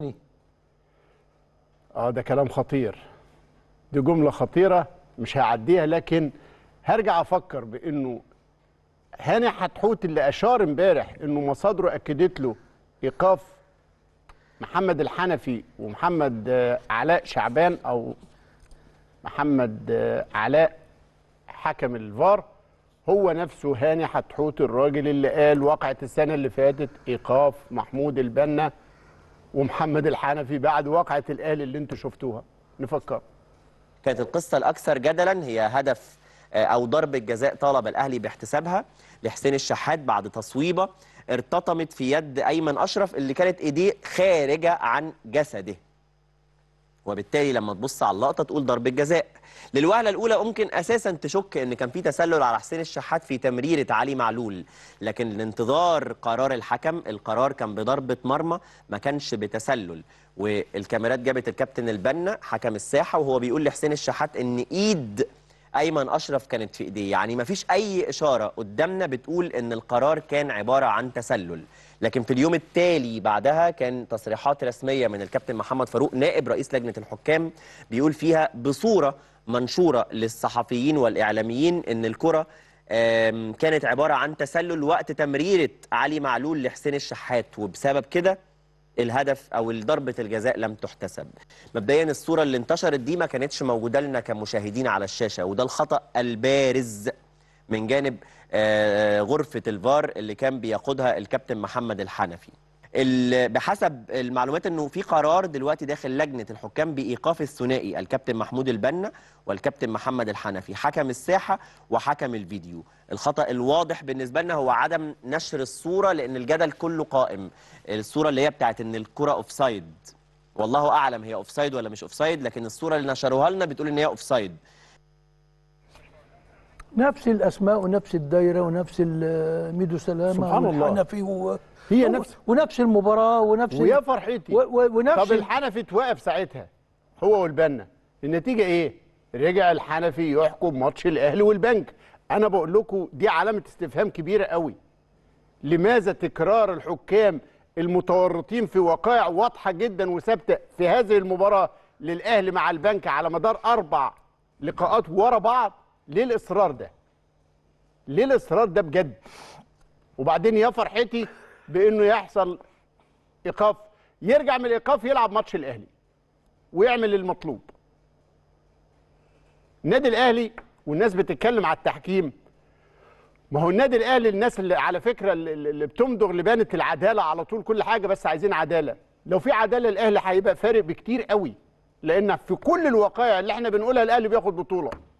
إيه. اه ده كلام خطير دي جمله خطيره مش هعديها لكن هرجع افكر بانه هاني حتحوت اللي اشار امبارح انه مصادره اكدت له ايقاف محمد الحنفي ومحمد آه، علاء شعبان او محمد آه، علاء حكم الفار هو نفسه هاني حتحوت الراجل اللي قال وقعت السنه اللي فاتت ايقاف محمود البنا ومحمد الحنفي بعد واقعه الاهلي اللي انتوا شفتوها نفكر كانت القصه الاكثر جدلا هي هدف آه، او ضربه جزاء طالب الاهلي باحتسابها لحسين الشحات بعد تصويبه ارتطمت في يد ايمن اشرف اللي كانت ايديه خارجه عن جسده وبالتالي لما تبص على اللقطه تقول ضربه جزاء للوهله الاولى ممكن اساسا تشك ان كان في تسلل على حسين الشحات في تمريره علي معلول لكن الانتظار قرار الحكم القرار كان بضربه مرمى ما كانش بتسلل والكاميرات جابت الكابتن البنا حكم الساحه وهو بيقول لحسين الشحات ان ايد ايمن اشرف كانت في ايديه يعني ما فيش اي اشاره قدامنا بتقول ان القرار كان عباره عن تسلل لكن في اليوم التالي بعدها كان تصريحات رسميه من الكابتن محمد فاروق نائب رئيس لجنه الحكام بيقول فيها بصوره منشوره للصحفيين والاعلاميين ان الكره كانت عباره عن تسلل وقت تمريره علي معلول لحسين الشحات وبسبب كده الهدف او ضربه الجزاء لم تحتسب مبدئيا الصوره اللي انتشرت دي ما كانتش موجوده لنا كمشاهدين على الشاشه وده الخطا البارز من جانب آه، غرفه الفار اللي كان بيقودها الكابتن محمد الحنفي بحسب المعلومات انه في قرار دلوقتي داخل لجنه الحكام بايقاف الثنائي الكابتن محمود البنا والكابتن محمد الحنفي حكم الساحه وحكم الفيديو الخطا الواضح بالنسبه لنا هو عدم نشر الصوره لان الجدل كله قائم الصوره اللي هي بتاعت ان الكره سايد والله اعلم هي سايد ولا مش سايد لكن الصوره اللي نشروها لنا بتقول ان هي سايد نفس الاسماء ونفس الدايره ونفس ميدو سلامه سبحان الله والحنفي و... هي نفس ونفس المباراه ونفس ويا فرحتي و... و... ونفس طب الحنفي اتوقف ساعتها هو والبنا النتيجه ايه؟ رجع الحنفي يحكم ماتش الاهلي والبنك انا بقول لكم دي علامه استفهام كبيره قوي لماذا تكرار الحكام المتورطين في وقائع واضحه جدا وثابته في هذه المباراه للاهلي مع البنك على مدار اربع لقاءات ورا بعض ليه الاصرار ده ليه الاصرار ده بجد وبعدين يا فرحتي بانه يحصل ايقاف يرجع من الايقاف يلعب ماتش الاهلي ويعمل المطلوب النادي الاهلي والناس بتتكلم على التحكيم ما هو النادي الاهلي الناس اللي على فكره اللي بتمضغ لبانه العداله على طول كل حاجه بس عايزين عداله لو في عداله الاهلي هيبقى فارق بكتير قوي لان في كل الوقائع اللي احنا بنقولها الاهلي بياخد بطوله